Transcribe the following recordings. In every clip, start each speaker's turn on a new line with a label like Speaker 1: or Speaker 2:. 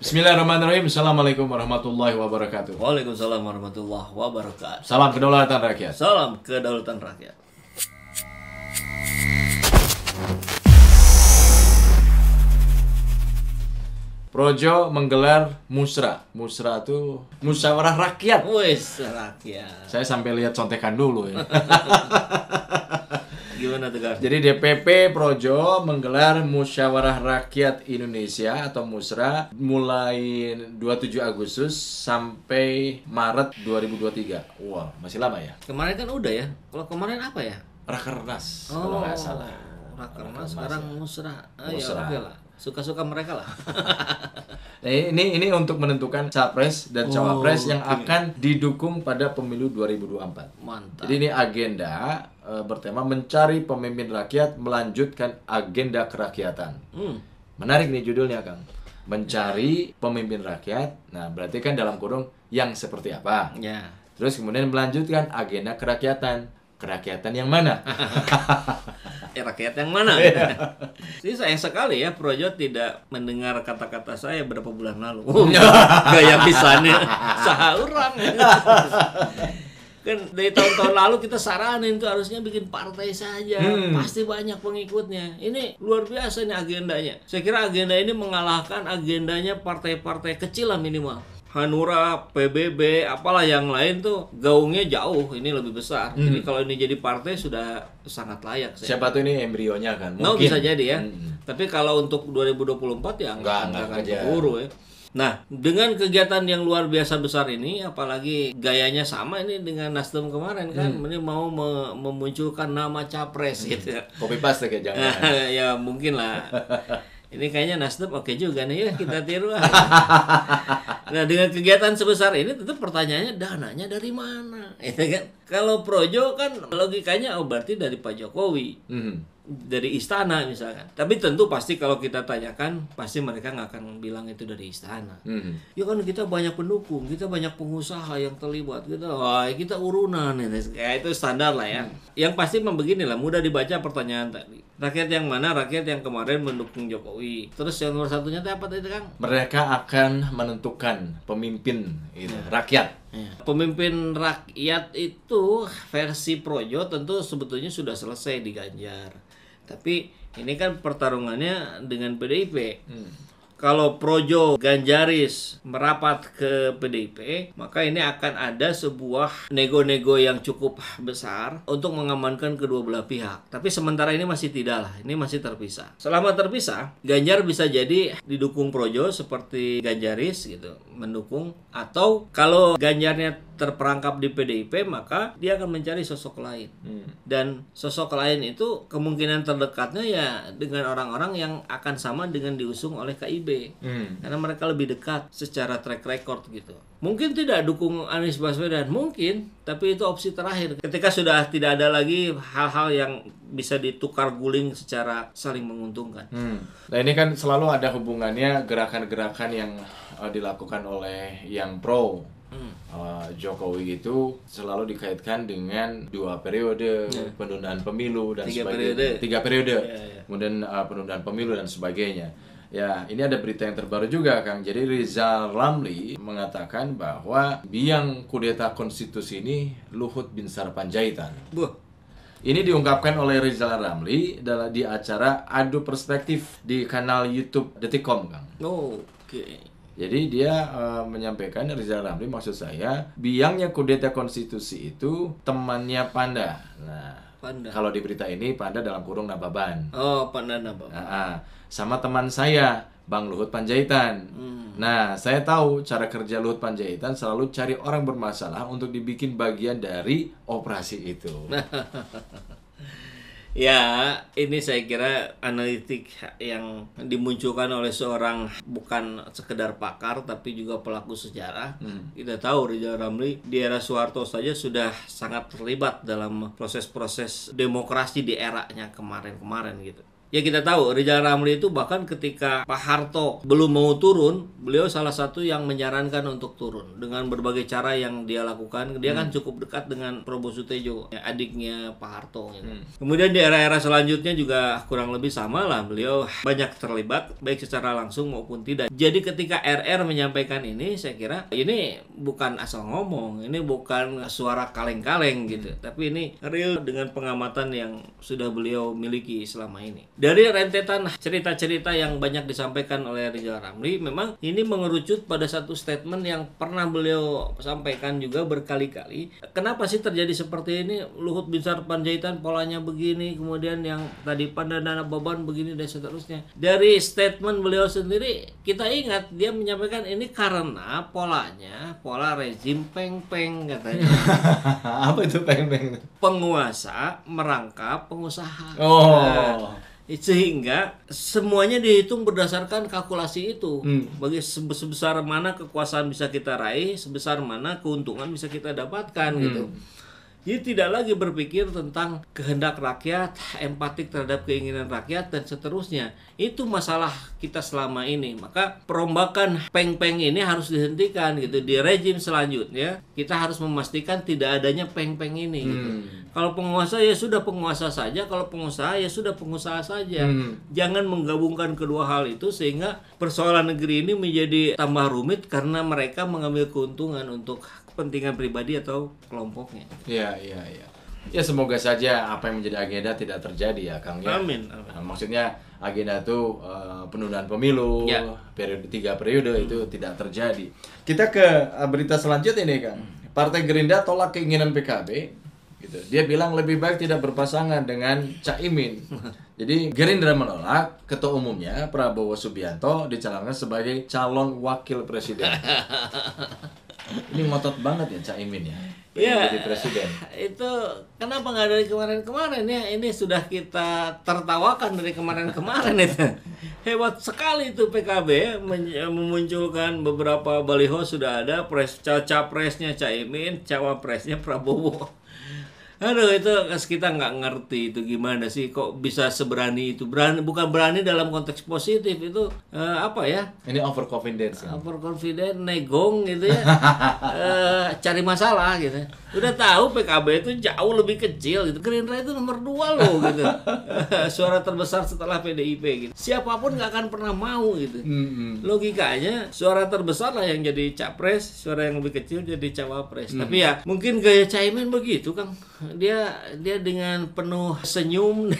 Speaker 1: Bismillahirrahmanirrahim. Assalamualaikum warahmatullahi wabarakatuh. Waalaikumsalam warahmatullahi wabarakatuh. Salam kedaulatan rakyat. Salam kedaulatan rakyat. Projo menggelar musra. Musra itu musyawarah rakyat. Musra rakyat. Saya sampai lihat contekan dulu ya. Gimana tuh, Jadi DPP Projo menggelar musyawarah rakyat Indonesia atau Musra mulai 27 Agustus sampai Maret 2023. Wah, wow, masih lama ya? Kemarin kan udah ya.
Speaker 2: Kalau kemarin apa ya? Rakernas oh, kalau nggak salah. Rakernas,
Speaker 1: Rakernas sekarang ya. musra. Ah, Ya,
Speaker 2: lah. Suka-suka mereka lah.
Speaker 1: Nah, ini ini untuk menentukan capres dan oh, cawapres yang okay. akan didukung pada pemilu 2024. Mantap. Jadi ini agenda e, bertema mencari pemimpin rakyat melanjutkan agenda kerakyatan. Hmm. Menarik nih judulnya, Kang. Mencari pemimpin rakyat. Nah, berarti kan dalam kurung yang seperti apa? Ya. Terus kemudian melanjutkan agenda kerakyatan kerakyatan yang mana? eh, rakyat
Speaker 2: yang mana? Jadi iya. sayang sekali ya Projo tidak mendengar kata-kata saya berapa bulan lalu. Oh, Gaya pisannya sahurang. kan dari tahun-tahun lalu kita saranin tuh harusnya bikin partai saja
Speaker 1: hmm. pasti
Speaker 2: banyak pengikutnya ini luar biasa nih agendanya saya kira agenda ini mengalahkan agendanya partai-partai kecil lah minimal Hanura, PBB, apalah yang lain tuh gaungnya jauh, ini lebih besar. Hmm. Jadi kalau ini jadi partai sudah sangat layak. Saya. Siapa tuh ini embrionya kan? Mungkin. No bisa jadi ya. Hmm. Tapi kalau untuk 2024 ya nggak enggak, akan keburu ya. Nah, dengan kegiatan yang luar biasa besar ini, apalagi gayanya sama ini dengan Nasdem kemarin kan, hmm. ini mau me memunculkan nama capres hmm. gitu. Kopi ya. paste kayak jangan. ya mungkin lah. Ini kayaknya Nasdem oke juga nih ya kita tiru. Aja. Ah. nah dengan kegiatan sebesar ini tentu pertanyaannya dananya dari mana? Itu ya kan kalau Projo kan logikanya oh berarti dari Pak Jokowi. Mm -hmm dari istana misalkan. Tapi tentu pasti kalau kita tanyakan pasti mereka nggak akan bilang itu dari istana. Hmm. Ya kan kita banyak pendukung, kita banyak pengusaha yang terlibat, kita wah kita urunan ya, ini. Ya, itu standar lah ya. Hmm. Yang pasti memang begini lah mudah dibaca pertanyaan tadi. Rakyat yang mana? Rakyat yang kemarin mendukung Jokowi. Terus yang nomor satunya apa tadi Kang?
Speaker 1: Mereka akan menentukan pemimpin ini ya. rakyat. Ya.
Speaker 2: Pemimpin rakyat itu versi Projo tentu sebetulnya sudah selesai di Ganjar. Tapi ini kan pertarungannya dengan PDIP. Hmm. Kalau Projo Ganjaris merapat ke PDIP, maka ini akan ada sebuah nego-nego yang cukup besar untuk mengamankan kedua belah pihak. Tapi sementara ini masih tidak lah, ini masih terpisah. Selama terpisah, Ganjar bisa jadi didukung Projo seperti Ganjaris gitu, mendukung. Atau kalau Ganjarnya terperangkap di PDIP maka dia akan mencari sosok lain hmm. dan sosok lain itu kemungkinan terdekatnya ya dengan orang-orang yang akan sama dengan diusung oleh KIB hmm. karena mereka lebih dekat secara track record gitu mungkin tidak dukung Anies Baswedan mungkin tapi itu opsi terakhir ketika sudah tidak ada lagi hal-hal yang bisa ditukar guling
Speaker 1: secara saling menguntungkan hmm. nah ini kan selalu ada hubungannya gerakan-gerakan yang eh, dilakukan oleh yang pro hmm. uh, Jokowi itu selalu dikaitkan dengan dua periode yeah. penundaan pemilu dan tiga sebagainya periode. tiga periode yeah, yeah. kemudian uh, penundaan pemilu dan sebagainya Ya, ini ada berita yang terbaru juga, Kang. Jadi Rizal Ramli mengatakan bahwa biang kudeta konstitusi ini Luhut bin Sarpanjaitan. Bu, Ini diungkapkan oleh Rizal Ramli dalam di acara Adu Perspektif di kanal YouTube Detikom, Kang. Oh, oke. Okay. Jadi dia e, menyampaikan Rizal Ramli maksud saya biangnya kudeta konstitusi itu temannya Panda. Nah, Panda. Kalau di berita ini Panda dalam kurung Nababan. Oh, Panda Nababan. nah. Ah. sama teman saya Bang Luhut Panjaitan. Hmm. Nah, saya tahu cara kerja Luhut Panjaitan selalu cari orang bermasalah untuk dibikin bagian dari operasi itu. Ya, ini saya
Speaker 2: kira analitik yang dimunculkan oleh seorang bukan sekedar pakar tapi juga pelaku sejarah. Hmm. Kita tahu Rizal Ramli di era Soeharto saja sudah sangat terlibat dalam proses-proses demokrasi di eranya kemarin-kemarin gitu. Ya kita tahu Rizal Ramli itu bahkan ketika Pak Harto belum mau turun, beliau salah satu yang menyarankan untuk turun dengan berbagai cara yang dia lakukan. Dia kan hmm. kan cukup dekat dengan Probo Sutejo, ya adiknya Pak Harto. Gitu. Hmm. Kemudian di era-era selanjutnya juga kurang lebih sama lah. Beliau banyak terlibat baik secara langsung maupun tidak. Jadi ketika RR menyampaikan ini, saya kira ini bukan asal ngomong, ini bukan suara kaleng-kaleng gitu, hmm. tapi ini real dengan pengamatan yang sudah beliau miliki selama ini. Dari rentetan cerita-cerita yang banyak disampaikan oleh Rizal Ramli, memang ini mengerucut pada satu statement yang pernah beliau sampaikan juga berkali-kali. Kenapa sih terjadi seperti ini? Luhut Binsar Panjaitan polanya begini, kemudian yang tadi Pandana Baban begini dan seterusnya. Dari statement beliau sendiri, kita ingat dia menyampaikan ini karena polanya pola rezim peng-peng katanya. Apa itu peng-peng? Penguasa merangkap pengusaha. Oh. Nah, sehingga semuanya dihitung berdasarkan kalkulasi itu hmm. bagi sebesar mana kekuasaan bisa kita raih sebesar mana keuntungan bisa kita dapatkan hmm. gitu jadi tidak lagi berpikir tentang kehendak rakyat, empatik terhadap keinginan rakyat dan seterusnya. Itu masalah kita selama ini. Maka perombakan peng-peng ini harus dihentikan gitu di rejim selanjutnya. Kita harus memastikan tidak adanya peng-peng ini gitu. hmm. gitu. Kalau penguasa ya sudah penguasa saja, kalau pengusaha ya sudah pengusaha saja. Hmm. Jangan menggabungkan kedua hal itu sehingga persoalan negeri ini menjadi tambah rumit karena mereka mengambil keuntungan untuk kepentingan pribadi atau kelompoknya.
Speaker 1: Iya, iya, iya. Ya semoga saja apa yang menjadi agenda tidak terjadi ya Kang ya. Amin. amin. Nah, maksudnya agenda itu uh, penundaan pemilu ya. periode tiga periode hmm. itu tidak terjadi. Kita ke eh, berita selanjutnya ini kan. Partai Gerindra tolak keinginan PKB gitu. Dia bilang lebih baik tidak berpasangan dengan Caimin. Jadi Gerindra menolak ketua umumnya Prabowo Subianto dicalonkan sebagai calon wakil presiden. Ini motot banget ya Cak Imin ya. Ya, jadi presiden.
Speaker 2: Itu kenapa nggak dari kemarin-kemarin ya? Ini sudah kita tertawakan dari kemarin-kemarin itu. Hebat sekali itu PKB memunculkan beberapa baliho sudah ada pres capresnya Caimin, cawapresnya Prabowo aduh itu kita nggak ngerti itu gimana sih kok bisa seberani itu berani bukan berani dalam konteks positif itu uh, apa ya ini over confidence. Over overconfident negong gitu ya uh, cari masalah gitu ya. udah tahu PKB itu jauh lebih kecil gitu Gerindra itu nomor dua loh gitu eh, suara terbesar setelah PDIP gitu siapapun nggak akan pernah mau gitu logikanya suara terbesar lah yang jadi capres suara yang lebih kecil jadi cawapres hmm tapi ya mungkin gaya caimin begitu kang dia dia dengan penuh senyum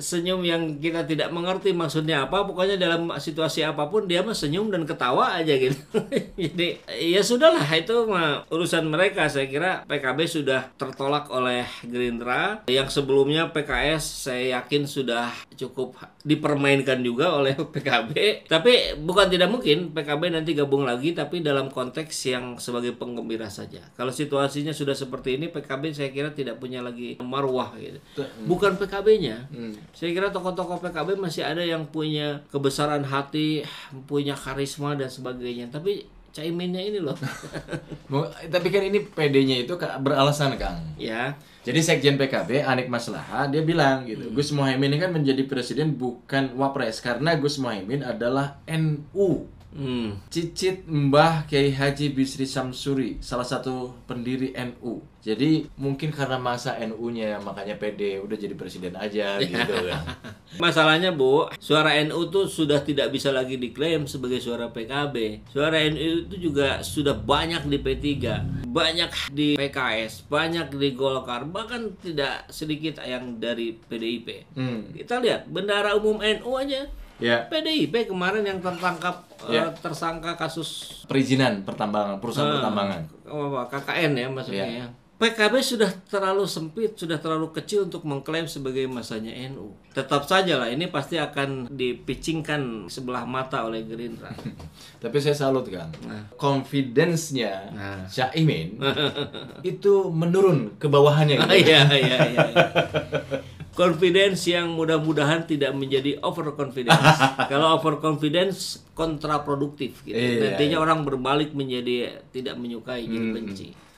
Speaker 2: senyum yang kita tidak mengerti maksudnya apa pokoknya dalam situasi apapun dia mah senyum dan ketawa aja gitu jadi ya sudahlah itu mah urusan mereka saya kira PKB sudah tertolak oleh Gerindra yang sebelumnya PKS saya yakin sudah cukup dipermainkan juga oleh PKB tapi bukan tidak mungkin PKB nanti gabung lagi tapi dalam konteks yang sebagai penggembira saja kalau situasinya sudah seperti ini PKB saya kira tidak punya lagi marwah gitu hmm. bukan PKB-nya hmm. Saya kira tokoh-tokoh PKB masih ada yang punya kebesaran hati, punya karisma dan sebagainya. Tapi caiminnya ini loh.
Speaker 1: Tapi kan ini PD-nya itu beralasan Kang. Ya. Jadi Sekjen PKB Anik Maslaha dia bilang gitu, hmm. Gus Mohaimin ini kan menjadi presiden bukan wapres karena Gus Mohaimin adalah NU. Hmm. Cicit Mbah Kiai Haji Bisri Samsuri, salah satu pendiri NU. Jadi mungkin karena masa NU-nya makanya PD udah jadi presiden aja gitu kan.
Speaker 2: Masalahnya Bu, suara NU tuh sudah tidak bisa lagi diklaim sebagai suara PKB. Suara NU itu juga sudah banyak di P3, banyak di PKS, banyak di Golkar, bahkan tidak sedikit yang dari PDIP. Hmm. Kita lihat bendara umum NU aja yeah. PDIP kemarin yang tertangkap yeah. Ya. uh, tersangka kasus
Speaker 1: perizinan pertambangan perusahaan uh, pertambangan
Speaker 2: oh, KKN ya maksudnya yeah. Ya. PKB sudah terlalu sempit, sudah terlalu kecil untuk mengklaim sebagai masanya NU. Tetap saja lah, ini pasti akan dipicingkan sebelah mata oleh Gerindra.
Speaker 1: Tapi saya salut kan, nah. confidence-nya nah. Caimin itu menurun ke bawahannya. Gitu. iya, iya, iya. iya. confidence yang
Speaker 2: mudah-mudahan tidak menjadi overconfidence. Kalau overconfidence kontraproduktif gitu. Iya, Nantinya iya. orang berbalik menjadi tidak menyukai jadi hmm. benci. Hmm.